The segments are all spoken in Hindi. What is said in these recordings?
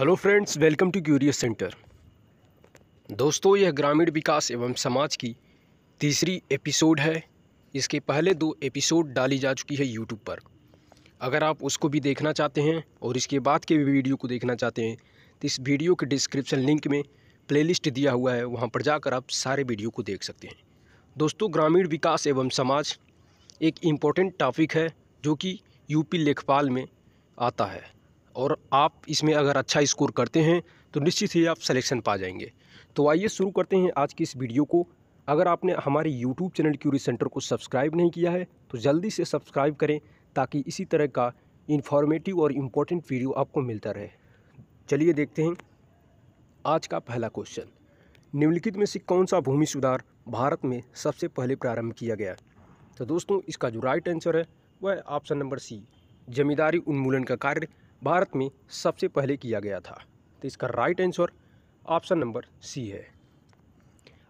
hello friends welcome to curious centre दोस्तों यह ग्रामीण विकास एवं समाज की तीसरी एपिसोड है इसके पहले दो एपिसोड डाली जा चुकी है यूट्यूब पर अगर आप उसको भी देखना चाहते हैं और इसके बाद के वीडियो को देखना चाहते हैं तो इस वीडियो के डिस्क्रिप्शन लिंक में प्लेलिस्ट दिया हुआ है वहाँ पर जाकर आप सारे वीडियो को देख सकते हैं दोस्तों ग्रामीण विकास एवं समाज एक इम्पोर्टेंट टॉपिक है जो कि यूपी लेखपाल में आता है और आप इसमें अगर अच्छा स्कोर करते हैं तो निश्चित ही आप सिलेक्शन पा जाएंगे तो आइए शुरू करते हैं आज की इस वीडियो को अगर आपने हमारे यूट्यूब चैनल क्यूरी सेंटर को सब्सक्राइब नहीं किया है तो जल्दी से सब्सक्राइब करें ताकि इसी तरह का इन्फॉर्मेटिव और इम्पोर्टेंट वीडियो आपको मिलता रहे चलिए देखते हैं आज का पहला क्वेश्चन निम्नलिखित में से कौन सा भूमि सुधार भारत में सबसे पहले प्रारंभ किया गया तो दोस्तों इसका जो राइट आंसर है वह ऑप्शन नंबर सी जमींदारी उन्मूलन का कार्य भारत में सबसे पहले किया गया था तो इसका right answer option number C है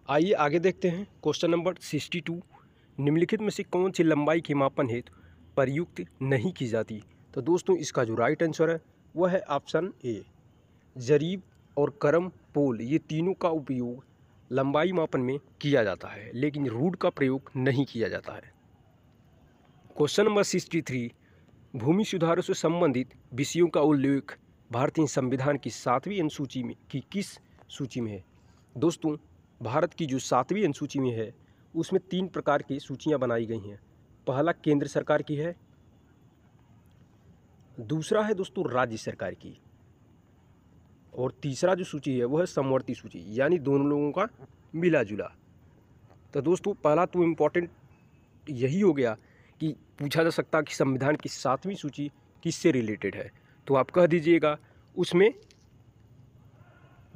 आइए आगे देखते हैं क्वेश्चन नंबर सिक्सटी टू निम्नलिखित में से कौन सी लंबाई के मापन हेतु प्रयुक्त नहीं की जाती तो दोस्तों इसका जो राइट आंसर है वह है ऑप्शन ए जरीब और करम पोल ये तीनों का उपयोग लंबाई मापन में किया जाता है लेकिन रूड का प्रयोग नहीं किया जाता है क्वेश्चन नंबर सिक्सटी थ्री भूमि सुधारों से संबंधित विषयों का उल्लेख भारतीय संविधान की सातवीं अनुसूची में की किस सूची में है दोस्तों भारत की जो सातवीं अनुसूची में है उसमें तीन प्रकार की सूचियाँ बनाई गई हैं पहला केंद्र सरकार की है दूसरा है दोस्तों राज्य सरकार की और तीसरा जो सूची है वो है समवर्ती सूची यानी दोनों लोगों का मिला जुला तो दोस्तों पहला तो इम्पोर्टेंट यही हो गया कि पूछा जा सकता कि संविधान की सातवीं सूची किससे रिलेटेड है तो आप कह दीजिएगा उसमें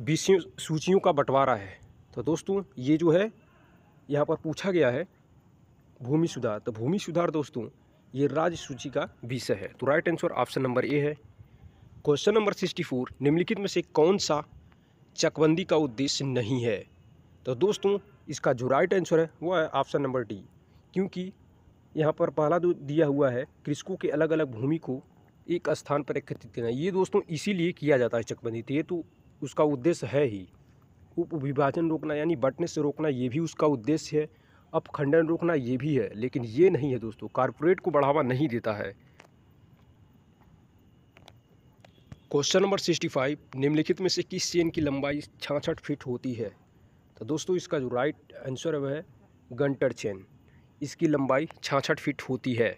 बीसियों सूचियों का बंटवारा है तो दोस्तों ये जो है यहाँ पर पूछा गया है भूमि सुधार तो भूमि सुधार दोस्तों ये राज्य सूची का विषय है तो right answer option number A है क्वेश्चन नंबर सिक्सटी फोर निम्नलिखित में से कौन सा चकबंदी का उद्देश्य नहीं है तो दोस्तों इसका जो राइट आंसर है वो है ऑप्शन नंबर डी क्योंकि यहाँ पर पहला जो दिया हुआ है कृषकों के अलग अलग भूमि को एक स्थान पर एकत्रित करना ये दोस्तों इसीलिए किया जाता है चकबंदी तो ये तो उसका उद्देश्य है ही उप विभाजन रोकना यानी बटने से रोकना ये भी उसका उद्देश्य है अपखंडन रोकना ये भी है लेकिन ये नहीं है दोस्तों कारपोरेट को बढ़ावा नहीं देता है क्वेश्चन नंबर सिक्सटी फाइव निम्नलिखित में से किस चेन की लंबाई छाछठ फीट होती है तो दोस्तों इसका जो राइट आंसर है गंटर चेन इसकी लंबाई छाछठ फीट होती है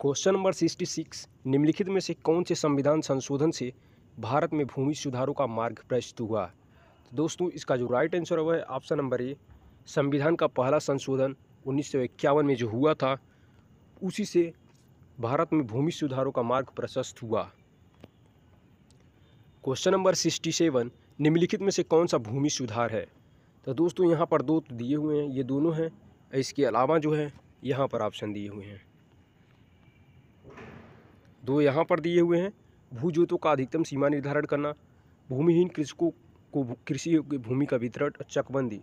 क्वेश्चन नंबर सिक्सटी सिक्स निम्नलिखित में से कौन से संविधान संशोधन से भारत में भूमि सुधारों का मार्ग प्रस्तुत हुआ तो दोस्तों इसका जो राइट आंसर है वह ऑप्शन नंबर ए संविधान का पहला संशोधन उन्नीस में जो हुआ था उसी से भारत में भूमि सुधारों का मार्ग प्रशस्त हुआ क्वेश्चन नंबर सिक्सटी सेवन निम्नलिखित में से कौन सा भूमि सुधार है तो दोस्तों यहाँ पर दो तो दिए हुए हैं ये दोनों हैं इसके अलावा जो है यहाँ पर ऑप्शन दिए हुए हैं दो यहाँ पर दिए हुए हैं भू जोतों का अधिकतम सीमा निर्धारण करना भूमिहीन कृषकों को कृषि भूमि का वितरण चकबंदी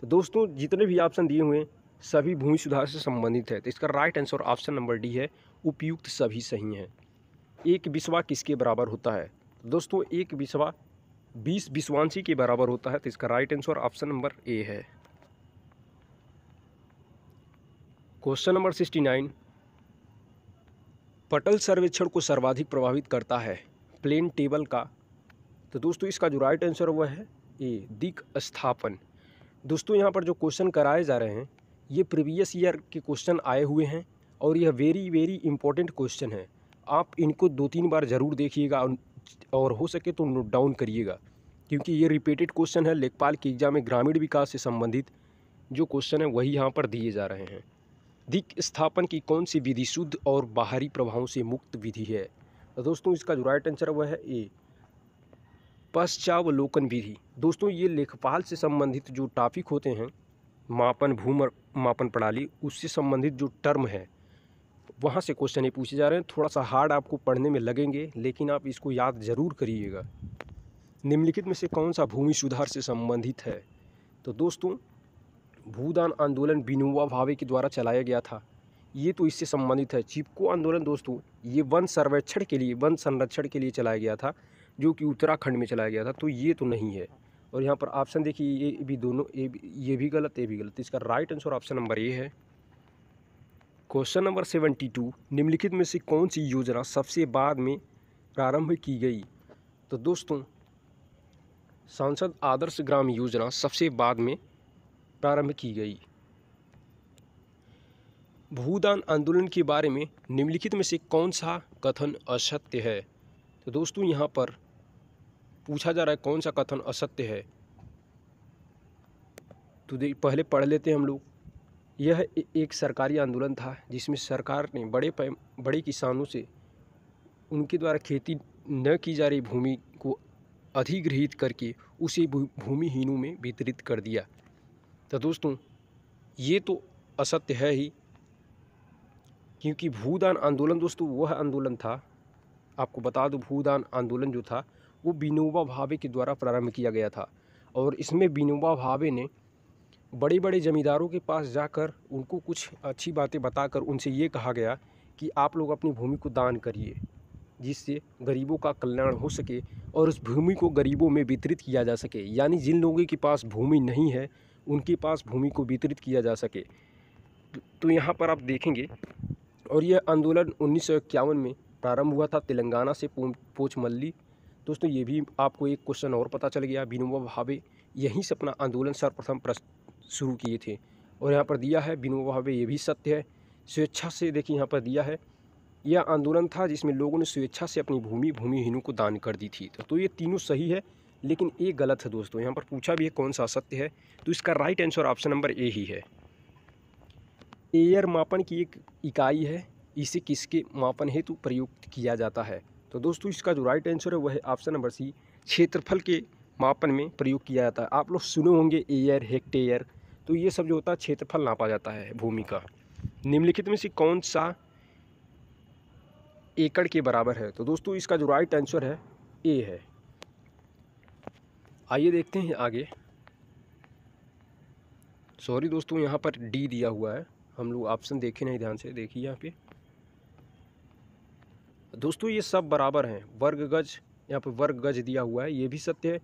तो दोस्तों जितने भी ऑप्शन दिए हुए हैं सभी भूमि सुधार से संबंधित है तो इसका right answer option number D है उपयुक्त सभी सही हैं एक बिस्वा किसके बराबर होता है दोस्तों एक बिस्वा बीस बीसवांसी के बराबर होता है तो इसका right answer option number A है क्वेश्चन नंबर सिक्सटी नाइन पटल सर्वेक्षण को सर्वाधिक प्रभावित करता है प्लेन टेबल का तो दोस्तों इसका जो राइट आंसर वह है ए दिक स्थापन दोस्तों यहाँ पर जो क्वेश्चन कराए जा रहे हैं ये प्रीवियस ईयर के क्वेश्चन आए हुए हैं और यह वेरी वेरी इंपॉर्टेंट क्वेश्चन है आप इनको दो तीन बार ज़रूर देखिएगा और हो सके तो नोट डाउन करिएगा क्योंकि ये रिपीटेड क्वेश्चन है लेखपाल के एग्जाम में ग्रामीण विकास से संबंधित जो क्वेश्चन है वही यहाँ पर दिए जा रहे हैं दिक स्थापन की कौन सी विधि शुद्ध और बाहरी प्रभावों से मुक्त विधि है तो दोस्तों इसका जो राइट आंसर वह है ए पश्चावलोकन विधि दोस्तों ये लेखपाल से संबंधित जो टॉपिक होते हैं मापन भूमर मापन प्रणाली उससे संबंधित जो टर्म है वहाँ से क्वेश्चन ये पूछे जा रहे हैं थोड़ा सा हार्ड आपको पढ़ने में लगेंगे लेकिन आप इसको याद ज़रूर करिएगा निम्नलिखित में से कौन सा भूमि सुधार से संबंधित है तो दोस्तों भूदान आंदोलन बिनुआ भावे के द्वारा चलाया गया था ये तो इससे संबंधित है चिपको आंदोलन दोस्तों ये वन सर्वेक्षण के लिए वन संरक्षण के लिए चलाया गया था जो कि उत्तराखंड में चलाया गया था तो ये तो नहीं है और यहाँ पर ऑप्शन देखिए ये भी दोनों ये भी गलत ये भी गलत इसका right answer option number A है क्वेश्चन नंबर सेवेंटी टू निम्नलिखित में से कौन सी योजना सबसे बाद में प्रारंभ की गई तो दोस्तों सांसद आदर्श ग्राम योजना सबसे बाद में प्रारंभ की गई भूदान आंदोलन के बारे में निम्नलिखित में से कौन सा कथन असत्य है तो दोस्तों यहाँ पर पूछा जा रहा है कौन सा कथन असत्य है तो पहले पढ़ लेते हैं हम लोग यह एक सरकारी आंदोलन था जिसमें सरकार ने बड़े बड़े किसानों से उनके द्वारा खेती न की जा रही भूमि को अधिग्रहित करके उसे भूमिहीनों में वितरित कर दिया तो दोस्तों ये तो असत्य है ही क्योंकि भूदान आंदोलन दोस्तों वह आंदोलन था आपको बता दूं भूदान आंदोलन जो था वो विनोबा भावे के द्वारा प्रारंभ किया गया था और इसमें विनोबा भावे ने बड़े बड़े ज़मींदारों के पास जाकर उनको कुछ अच्छी बातें बताकर उनसे ये कहा गया कि आप लोग अपनी भूमि को दान करिए जिससे गरीबों का कल्याण हो सके और उस भूमि को गरीबों में वितरित किया जा सके यानी जिन लोगों के पास भूमि नहीं है उनके पास भूमि को वितरित किया जा सके तो यहाँ पर आप देखेंगे और यह आंदोलन उन्नीस में प्रारंभ हुआ था तेलंगाना से पोचमल्ली दोस्तों ये भी आपको एक क्वेश्चन और पता चल गया विनोबा भावे यहीं से अपना आंदोलन सर्वप्रथम शुरू किए थे और यहाँ पर दिया है बिनो भावे ये भी सत्य है स्वेच्छा से देखिए यहाँ पर दिया है यह आंदोलन था जिसमें लोगों ने स्वेच्छा से अपनी भूमि भूमिहीनों को दान कर दी थी तो, तो ये तीनों सही है लेकिन ये गलत है दोस्तों यहाँ पर पूछा भी है कौन सा सत्य है तो इसका right answer option number A ही है एयर मापन की एक इकाई है इसे किसके मापन हेतु प्रयुक्त किया जाता है तो दोस्तों इसका जो राइट आंसर है वह है ऑप्शन नंबर सी क्षेत्रफल के मापन में प्रयोग किया जाता है आप लोग सुने होंगे एयर हेक्टेयर तो ये सब जो होता है क्षेत्रफल नापा जाता है भूमि का निम्नलिखित में से कौन सा एकड़ के बराबर है तो दोस्तों इसका जो राइट आंसर है ए है आइए देखते हैं आगे सॉरी दोस्तों यहाँ पर डी दिया हुआ है हम लोग ऑप्शन देखे नहीं ध्यान से देखिए यहाँ पे दोस्तों ये सब बराबर हैं वर्ग गज यहाँ पर वर्ग गज दिया हुआ है ये भी सत्य है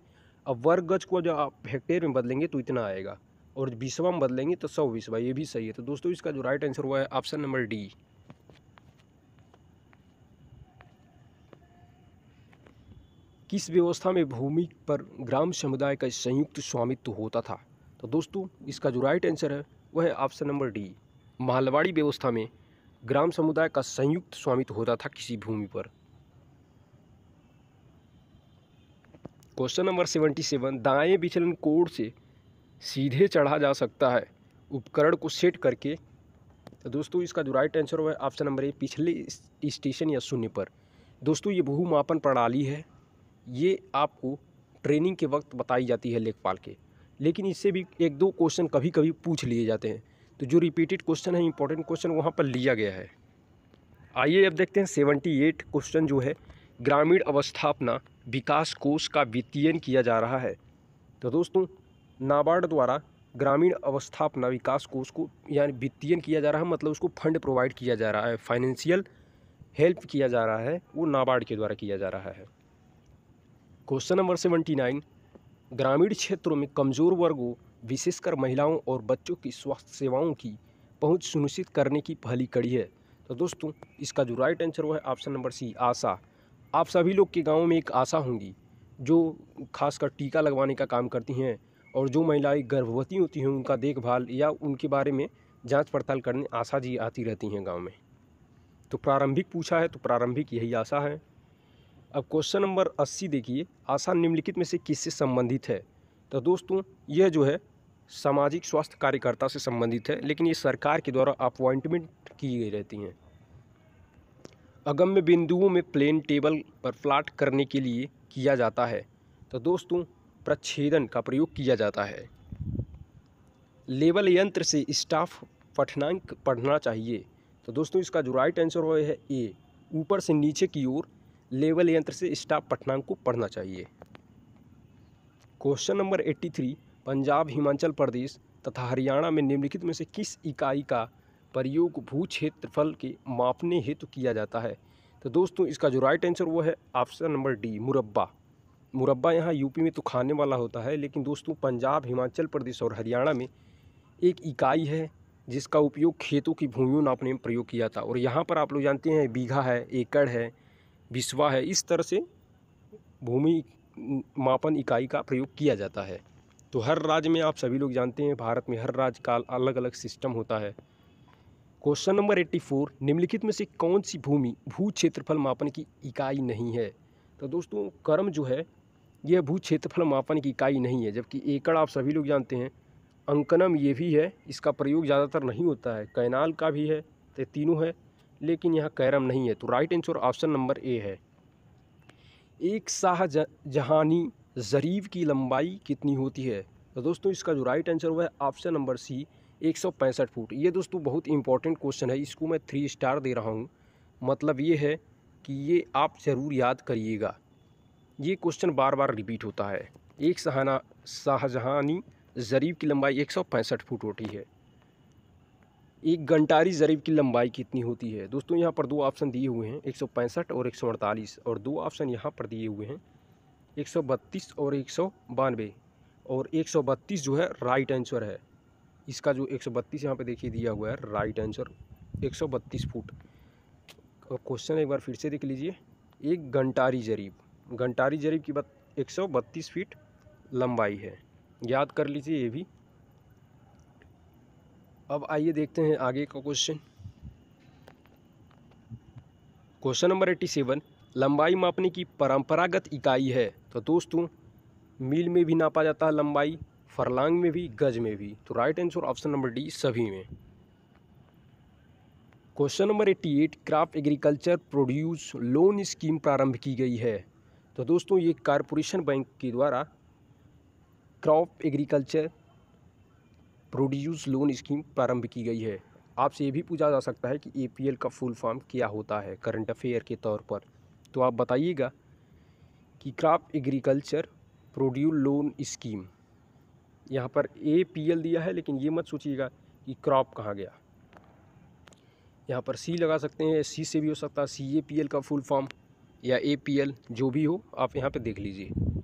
अब वर्ग गज को जो आप हेक्टेयर में बदलेंगे तो इतना आएगा और बीसवा में बदलेंगे तो सौ बीसवा ये भी सही है तो दोस्तों इसका जो राइट आंसर हुआ है ऑप्शन नंबर डी किस व्यवस्था में भूमि पर ग्राम समुदाय का संयुक्त स्वामित्व होता था तो दोस्तों इसका जो राइट आंसर है वह है ऑप्शन नंबर डी मालवाड़ी व्यवस्था में ग्राम समुदाय का संयुक्त स्वामित्व होता था किसी भूमि पर क्वेश्चन नंबर सेवेंटी सेवन दाएँ विचलन कोड से सीधे चढ़ा जा सकता है उपकरण को सेट करके तो दोस्तों इसका जो राइट आंसर हुआ है ऑप्शन नंबर ए पिछले स्टेशन या शून्य पर दोस्तों ये बहुमापन प्रणाली है ये आपको ट्रेनिंग के वक्त बताई जाती है लेखपाल के लेकिन इससे भी एक दो क्वेश्चन कभी कभी पूछ लिए जाते हैं तो जो रिपीटेड क्वेश्चन है इंपॉर्टेंट क्वेश्चन वहाँ पर लिया गया है आइए अब देखते हैं सेवेंटी एट क्वेश्चन जो है ग्रामीण अवस्थापना विकास कोष का वित्तीयन किया जा रहा है तो दोस्तों नाबार्ड द्वारा ग्रामीण अवस्थापना विकास कोष को यानी वित्तीयन किया जा रहा है मतलब उसको फंड प्रोवाइड किया जा रहा है फाइनेंशियल हेल्प किया जा रहा है वो नाबार्ड के द्वारा किया जा रहा है क्वेश्चन नंबर सेवेंटी नाइन ग्रामीण क्षेत्रों में कमज़ोर वर्गों विशेषकर महिलाओं और बच्चों की स्वास्थ्य सेवाओं की पहुंच सुनिश्चित करने की पहली कड़ी है तो दोस्तों इसका जो राइट आंसर वो है ऑप्शन नंबर सी आशा आप सभी लोग के गाँव में एक आशा होंगी जो खासकर टीका लगवाने का काम करती हैं और जो महिलाएं गर्भवती होती हैं उनका देखभाल या उनके बारे में जांच पड़ताल करने आशा जी आती रहती हैं गांव में तो प्रारंभिक पूछा है तो प्रारंभिक यही आशा है अब क्वेश्चन नंबर अस्सी देखिए आशा निम्नलिखित में से किससे संबंधित है तो दोस्तों यह जो है सामाजिक स्वास्थ्य कार्यकर्ता से संबंधित है लेकिन ये सरकार के द्वारा अपॉइंटमेंट की गई रहती हैं अगम्य बिंदुओं में प्लेन टेबल पर फ्लाट करने के लिए किया जाता है तो दोस्तों प्रच्छेदन का प्रयोग किया जाता है लेवल यंत्र से स्टाफ पठनांक पढ़ना चाहिए तो दोस्तों इसका जो राइट आंसर हो है ए ऊपर से नीचे की ओर लेवल यंत्र से स्टाफ पठनांक को पढ़ना चाहिए question number eighty three Punjab Himachal Pradesh तथा हरियाणा में निम्नलिखित में से किस इकाई का प्रयोग भू क्षेत्रफल के मापने हेतु तो किया जाता है तो दोस्तों इसका जो राइट आंसर वो है ऑप्शन नंबर डी मुरब्बा मुरब्बा यहाँ यूपी में तो खाने वाला होता है लेकिन दोस्तों पंजाब हिमाचल प्रदेश और हरियाणा में एक इकाई है जिसका उपयोग खेतों की भूमियों नापने में प्रयोग किया था और यहाँ पर आप लोग जानते हैं बीघा है एकड़ है विश्वा है इस तरह से भूमि मापन इकाई का प्रयोग किया जाता है तो हर राज्य में आप सभी लोग जानते हैं भारत में हर राज्य का अलग अलग सिस्टम होता है क्वेश्चन नंबर एट्टी फोर निम्नलिखित में से कौन सी भूमि भू क्षेत्रफल मापन की इकाई नहीं है तो दोस्तों कर्म जो है यह भू क्षेत्रफल मापन की इकाई नहीं है जबकि एकड़ आप सभी लोग जानते हैं अंकनम ये भी है इसका प्रयोग ज़्यादातर नहीं होता है कैनाल का भी है तो तीनों है लेकिन यहाँ कैरम नहीं है तो right answer option number A है एक शाह जहानी जरीब की लंबाई कितनी होती है तो दोस्तों इसका जो राइट आंसर हुआ है ऑप्शन नंबर सी एक फुट ये दोस्तों बहुत इंपॉर्टेंट क्वेश्चन है इसको मैं थ्री स्टार दे रहा हूँ मतलब ये है कि ये आप ज़रूर याद करिएगा ये क्वेश्चन बार बार रिपीट होता है एक सहाना शाहजहानी ज़रीब की लंबाई एक फुट होती है एक घंटारी ज़रीब की लंबाई कितनी होती है दोस्तों यहाँ पर दो ऑप्शन दिए हुए हैं एक और एक और दो ऑप्शन यहाँ पर दिए हुए हैं एक और एक और एक जो है राइट आंसर है इसका जो एक सौ बत्तीस यहाँ पर देखिए दिया हुआ है राइट आंसर एक सौ बत्तीस फुट क्वेश्चन एक बार फिर से देख लीजिए एक घंटारी जरीब घंटारी जरीब की बात बत्तीस फीट लंबाई है याद कर लीजिए ये भी अब आइए देखते हैं आगे का question question number eighty seven लंबाई मापने की परंपरागत इकाई है तो दोस्तों मील में भी नापा जाता है लंबाई फरलांग में भी गज में भी तो right answer option number D सभी में question number eighty eight crop agriculture produce loan scheme प्रारंभ की गई है तो दोस्तों ये कारपोरेशन बैंक के द्वारा crop agriculture produce loan scheme प्रारंभ की गई है आपसे ये भी पूछा जा सकता है कि एपीएल का फुल फॉर्म क्या होता है करंट अफेयर के तौर पर तो आप बताइएगा कि crop agriculture produce loan scheme यहाँ पर ए पी एल दिया है लेकिन ये मत सोचिएगा कि क्रॉप कहाँ गया यहाँ पर सी लगा सकते हैं सी से भी हो सकता है सी ए पी एल का फुल फॉर्म या ए पी एल जो भी हो आप यहाँ पर देख लीजिए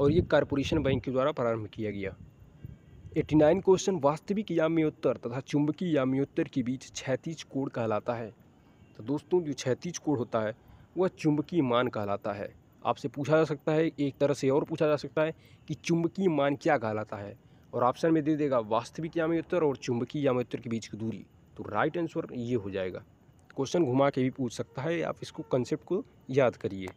और ये कॉरपोरेशन बैंक के द्वारा प्रारंभ किया गया 89 क्वेश्चन वास्तविक याम्योत्तर तथा चुंबकीय याम्योत्तर के बीच छैतीज कोड कहलाता है तो दोस्तों जो छैतीज कोड होता है वह चुंबकीय मान कहलाता है आपसे पूछा जा सकता है एक तरह से और पूछा जा सकता है कि चुंबकीय मान क्या कहलाता है और ऑप्शन में दे देगा वास्तविक यामयोत्तर और चुंबकीय याम्योत्तर के बीच की दूरी तो राइट आंसर ये हो जाएगा क्वेश्चन घुमा के भी पूछ सकता है आप इसको कंसेप्ट को याद करिए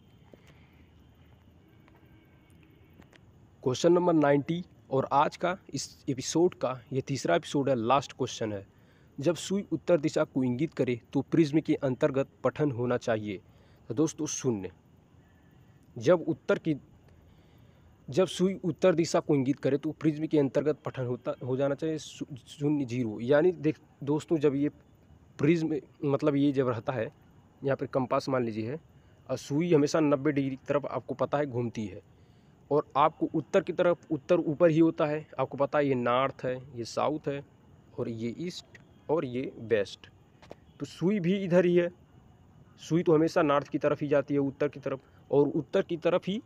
क्वेश्चन नंबर नाइन्टी और आज का इस एपिसोड का यह तीसरा एपिसोड है लास्ट क्वेश्चन है जब सुई उत्तर दिशा को इंगित करे तो प्रिज्म के अंतर्गत पठन होना चाहिए तो दोस्तों शून्य जब उत्तर की जब सुई उत्तर दिशा को इंगित करे तो प्रिज्म के अंतर्गत पठन होता हो जाना चाहिए शून्य जीरो यानी देख दोस्तों जब ये प्रिज्म मतलब ये जब रहता है यहाँ पर कंपास मान लीजिए है और सुई हमेशा नब्बे डिग्री की तरफ आपको पता है घूमती है और आपको उत्तर की तरफ उत्तर ऊपर ही होता है आपको पता है ये नॉर्थ है ये साउथ है और ये ईस्ट और ये वेस्ट तो सुई भी इधर ही है सुई तो हमेशा नॉर्थ की तरफ ही जाती है उत्तर की तरफ और उत्तर की तरफ ही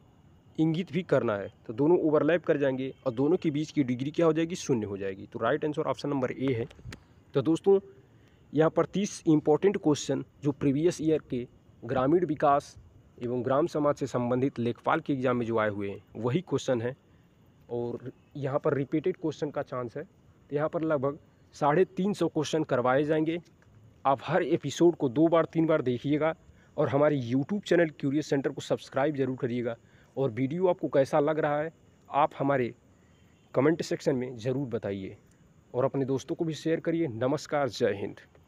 इंगित भी करना है तो दोनों ओवरलैप कर जाएंगे और दोनों के बीच की डिग्री क्या हो जाएगी शून्य हो जाएगी तो right answer option number A है तो दोस्तों यहाँ पर तीस इंपॉर्टेंट क्वेश्चन जो प्रीवियस ईयर के ग्रामीण विकास एवं ग्राम समाज से संबंधित लेखपाल के एग्ज़ाम में जो आए हुए हैं वही क्वेश्चन है और यहाँ पर रिपीटेड क्वेश्चन का चांस है तो यहाँ पर लगभग साढ़े तीन सौ क्वेश्चन करवाए जाएंगे आप हर एपिसोड को दो बार तीन बार देखिएगा और हमारे यूट्यूब चैनल क्यूरियस सेंटर को सब्सक्राइब ज़रूर करिएगा और वीडियो आपको कैसा लग रहा है आप हमारे कमेंट सेक्शन में ज़रूर बताइए और अपने दोस्तों को भी शेयर करिए नमस्कार जय हिंद